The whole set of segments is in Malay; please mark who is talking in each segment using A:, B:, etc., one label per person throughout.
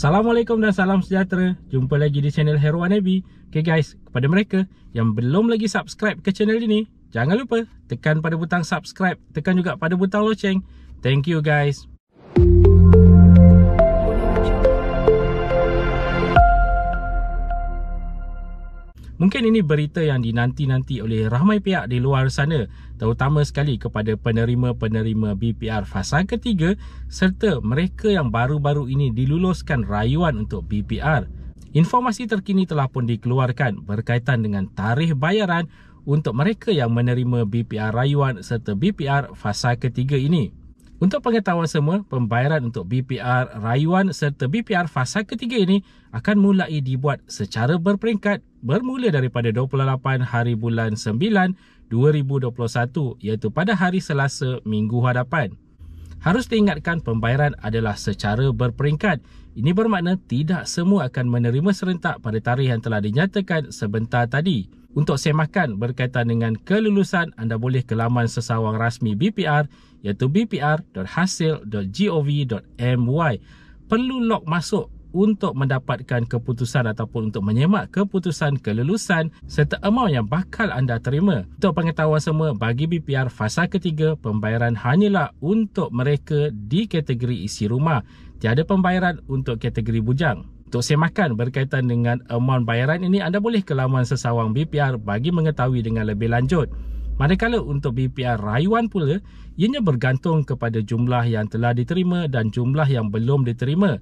A: Assalamualaikum dan salam sejahtera. Jumpa lagi di channel Heroan Abi. Okay guys, kepada mereka yang belum lagi subscribe ke channel ini, jangan lupa tekan pada butang subscribe, tekan juga pada butang loceng. Thank you guys. Mungkin ini berita yang dinanti-nanti oleh ramai pihak di luar sana, terutama sekali kepada penerima-penerima BPR fasa ketiga serta mereka yang baru-baru ini diluluskan rayuan untuk BPR. Informasi terkini telah pun dikeluarkan berkaitan dengan tarikh bayaran untuk mereka yang menerima BPR rayuan serta BPR fasa ketiga ini. Untuk pengetahuan semua, pembayaran untuk BPR rayuan serta BPR fasa ketiga ini akan mulai dibuat secara berperingkat bermula daripada 28 hari bulan 9 2021 iaitu pada hari Selasa minggu hadapan. Harus diingatkan pembayaran adalah secara berperingkat ini bermakna tidak semua akan menerima serentak pada tarikh yang telah dinyatakan sebentar tadi. Untuk semakan berkaitan dengan kelulusan, anda boleh ke laman sesawang rasmi BPR iaitu bpr.hasil.gov.my. Perlu log masuk untuk mendapatkan keputusan ataupun untuk menyemak keputusan kelulusan serta amount yang bakal anda terima. Untuk pengetahuan semua, bagi BPR fasa ketiga, pembayaran hanyalah untuk mereka di kategori isi rumah. Tiada pembayaran untuk kategori bujang. Untuk semakan berkaitan dengan amount bayaran ini, anda boleh ke laman sesawang BPR bagi mengetahui dengan lebih lanjut. Manakala untuk BPR rayuan pula, ianya bergantung kepada jumlah yang telah diterima dan jumlah yang belum diterima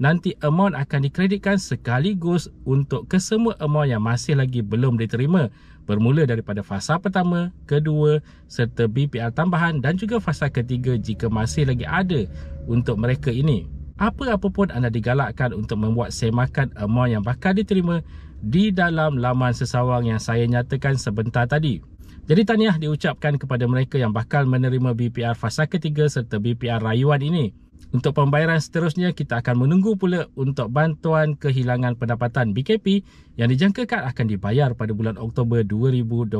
A: nanti amount akan dikreditkan sekaligus untuk kesemua amount yang masih lagi belum diterima bermula daripada fasa pertama, kedua serta BPR tambahan dan juga fasa ketiga jika masih lagi ada untuk mereka ini. Apa-apa pun anda digalakkan untuk membuat semakan amount yang bakal diterima di dalam laman sesawang yang saya nyatakan sebentar tadi. Jadi tahniah diucapkan kepada mereka yang bakal menerima BPR fasa ketiga serta BPR rayuan ini. Untuk pembayaran seterusnya, kita akan menunggu pula untuk bantuan kehilangan pendapatan BKP yang dijangkakan akan dibayar pada bulan Oktober 2021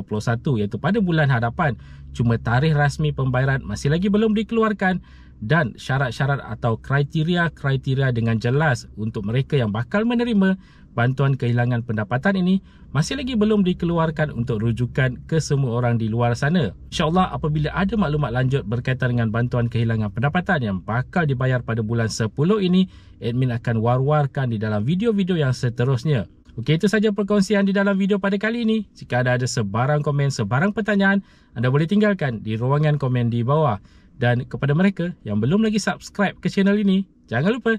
A: iaitu pada bulan hadapan. Cuma tarikh rasmi pembayaran masih lagi belum dikeluarkan dan syarat-syarat atau kriteria-kriteria dengan jelas untuk mereka yang bakal menerima bantuan kehilangan pendapatan ini masih lagi belum dikeluarkan untuk rujukan ke semua orang di luar sana. InsyaAllah apabila ada maklumat lanjut berkaitan dengan bantuan kehilangan pendapatan yang bakal dibayar pada bulan 10 ini, admin akan war-warkan di dalam video-video yang seterusnya. Okey, itu sahaja perkongsian di dalam video pada kali ini. Jika ada, ada sebarang komen, sebarang pertanyaan, anda boleh tinggalkan di ruangan komen di bawah. Dan kepada mereka yang belum lagi subscribe ke channel ini, jangan lupa